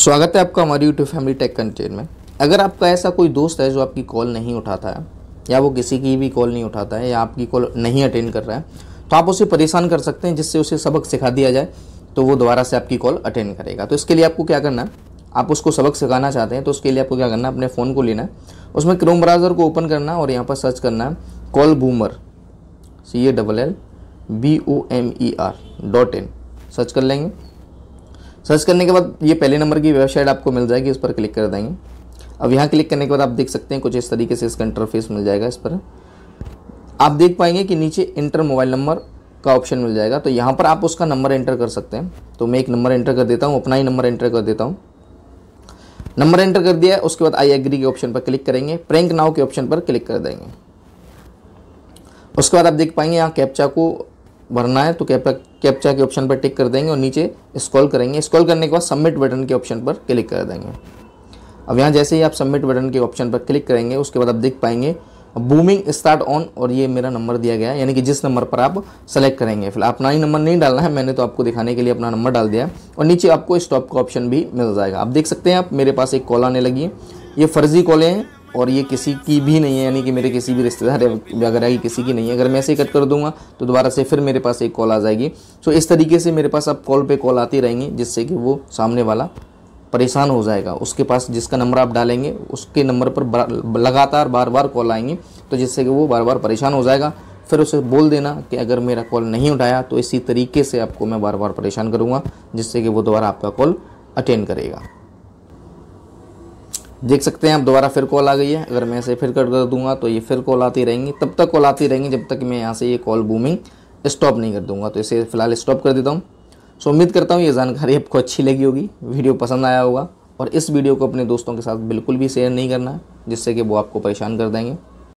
स्वागत है आपका हमारी यूट्यूब फैमिली टेक कंटेन में अगर आपका ऐसा कोई दोस्त है जो आपकी कॉल नहीं उठाता है या वो किसी की भी कॉल नहीं उठाता है या आपकी कॉल नहीं अटेंड कर रहा है तो आप उसे परेशान कर सकते हैं जिससे उसे सबक सिखा दिया जाए तो वो दोबारा से आपकी कॉल अटेंड करेगा तो इसके लिए आपको क्या करना है आप उसको सबक सिखाना चाहते हैं तो उसके लिए आपको क्या करना है अपने फ़ोन को लेना है उसमें क्रोम ब्राउज़र को ओपन करना है और यहाँ पर सर्च करना है call boomer C A double L B O M E R dot in search कर लेंगे सर्च करने के बाद ये पहले नंबर की वेबसाइट आपको मिल जाएगी इस पर क्लिक कर देंगे अब यहाँ क्लिक करने के बाद आप देख सकते हैं कुछ इस तरीके से इसका इंटरफेस मिल जाएगा इस पर आप देख पाएंगे कि नीचे इंटर मोबाइल नंबर का ऑप्शन मिल जाएगा तो यहाँ पर आप उसका नंबर एंटर कर सकते हैं तो मैं एक नंबर एंटर कर देता हूँ अपना ही नंबर एंटर कर देता हूँ नंबर एंटर कर दिया उसके बाद आई एग्री के ऑप्शन पर क्लिक करेंगे प्रैंक नाव के ऑप्शन पर क्लिक कर देंगे उसके बाद आप देख पाएंगे यहाँ कैप्चा को भरना है तो कैप्चा के ऑप्शन पर टिक कर देंगे और नीचे स्क्रॉल करेंगे स्क्रॉल करने के बाद सबमिट बटन के ऑप्शन पर क्लिक कर देंगे अब यहाँ जैसे ही आप सबमिट बटन के ऑप्शन पर क्लिक करेंगे उसके बाद आप देख पाएंगे बूमिंग स्टार्ट ऑन और ये मेरा नंबर दिया गया है यानी कि जिस नंबर पर आप सेलेक्ट करेंगे फिलहाल अपना ही नंबर नहीं डालना है मैंने तो आपको दिखाने के लिए अपना नंबर डाल दिया और नीचे आपको स्टॉप का ऑप्शन भी मिल जाएगा आप देख सकते हैं आप मेरे पास एक कॉल आने लगी है ये फर्जी कॉलें हैं और ये किसी की भी नहीं है यानी कि मेरे किसी भी रिश्तेदार वगैरह की किसी की नहीं है अगर मैं ऐसे कट कर दूंगा तो दोबारा से फिर मेरे पास एक कॉल आ जाएगी सो इस तरीके से मेरे पास अब कॉल पर कॉल आती रहेंगी जिससे कि वो सामने वाला परेशान हो जाएगा उसके पास जिसका नंबर आप डालेंगे उसके नंबर पर लगातार बार बार कॉल आएंगी तो जिससे कि वो बार बार परेशान हो जाएगा फिर उसे बोल देना कि अगर मेरा कॉल नहीं उठाया तो इसी तरीके से आपको मैं बार बार परेशान करूँगा जिससे कि वो दोबारा आपका कॉल अटेंड करेगा देख सकते हैं आप दोबारा फिर कॉल आ गई है अगर मैं इसे फिर कट कर दूंगा तो ये फिर कॉल आती रहेंगी तब तक कॉल आती रहेंगी जब तक मैं यहाँ से ये कॉल बूमिंग स्टॉप नहीं कर दूंगा तो इसे फ़िलहाल स्टॉप कर देता हूँ सो उम्मीद करता हूँ ये जानकारी आपको अच्छी लगी होगी वीडियो पसंद आया होगा और इस वीडियो को अपने दोस्तों के साथ बिल्कुल भी शेयर नहीं करना है जिससे कि वो आपको परेशान कर देंगे